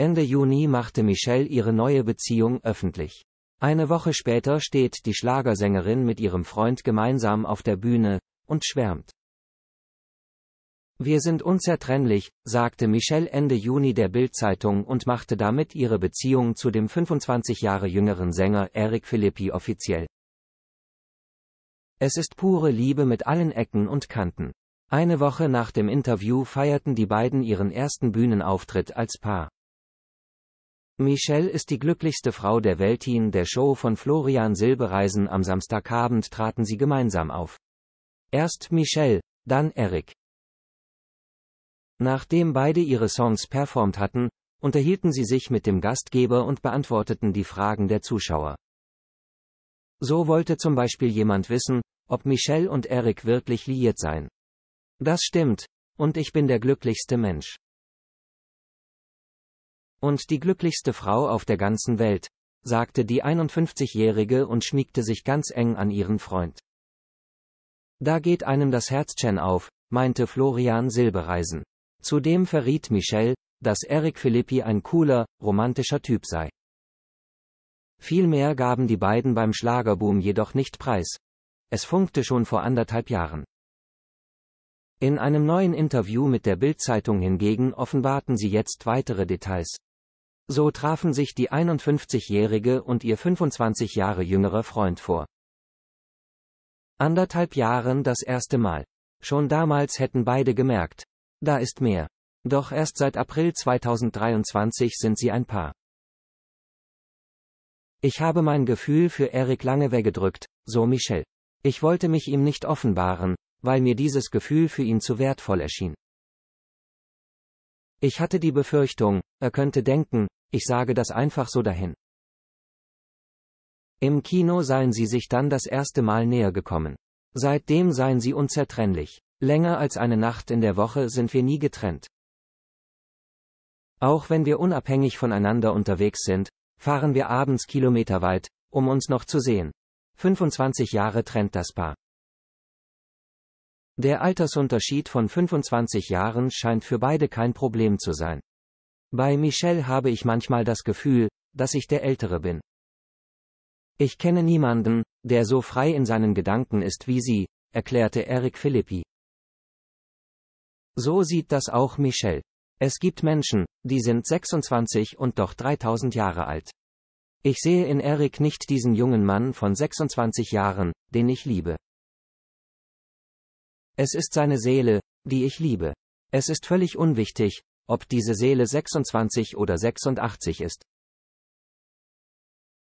Ende Juni machte Michelle ihre neue Beziehung öffentlich. Eine Woche später steht die Schlagersängerin mit ihrem Freund gemeinsam auf der Bühne und schwärmt. Wir sind unzertrennlich, sagte Michelle Ende Juni der Bildzeitung und machte damit ihre Beziehung zu dem 25 Jahre jüngeren Sänger Eric Philippi offiziell. Es ist pure Liebe mit allen Ecken und Kanten. Eine Woche nach dem Interview feierten die beiden ihren ersten Bühnenauftritt als Paar. Michelle ist die glücklichste Frau der Welt. In der Show von Florian Silbereisen am Samstagabend traten sie gemeinsam auf. Erst Michelle, dann Eric. Nachdem beide ihre Songs performt hatten, unterhielten sie sich mit dem Gastgeber und beantworteten die Fragen der Zuschauer. So wollte zum Beispiel jemand wissen, ob Michelle und Eric wirklich liiert seien. Das stimmt, und ich bin der glücklichste Mensch. Und die glücklichste Frau auf der ganzen Welt, sagte die 51-Jährige und schmiegte sich ganz eng an ihren Freund. Da geht einem das Herzchen auf, meinte Florian Silbereisen. Zudem verriet Michelle, dass Eric Philippi ein cooler, romantischer Typ sei. Vielmehr gaben die beiden beim Schlagerboom jedoch nicht preis. Es funkte schon vor anderthalb Jahren. In einem neuen Interview mit der Bild-Zeitung hingegen offenbarten sie jetzt weitere Details. So trafen sich die 51-Jährige und ihr 25 Jahre jüngerer Freund vor. Anderthalb Jahren das erste Mal. Schon damals hätten beide gemerkt. Da ist mehr. Doch erst seit April 2023 sind sie ein Paar. Ich habe mein Gefühl für Eric lange weggedrückt, so Michelle. Ich wollte mich ihm nicht offenbaren, weil mir dieses Gefühl für ihn zu wertvoll erschien. Ich hatte die Befürchtung, er könnte denken, ich sage das einfach so dahin. Im Kino seien sie sich dann das erste Mal näher gekommen. Seitdem seien sie unzertrennlich. Länger als eine Nacht in der Woche sind wir nie getrennt. Auch wenn wir unabhängig voneinander unterwegs sind, fahren wir abends kilometerweit, um uns noch zu sehen. 25 Jahre trennt das Paar. Der Altersunterschied von 25 Jahren scheint für beide kein Problem zu sein. Bei Michelle habe ich manchmal das Gefühl, dass ich der Ältere bin. Ich kenne niemanden, der so frei in seinen Gedanken ist wie sie, erklärte Eric Philippi. So sieht das auch Michelle. Es gibt Menschen, die sind 26 und doch 3000 Jahre alt. Ich sehe in Eric nicht diesen jungen Mann von 26 Jahren, den ich liebe. Es ist seine Seele, die ich liebe. Es ist völlig unwichtig, ob diese Seele 26 oder 86 ist.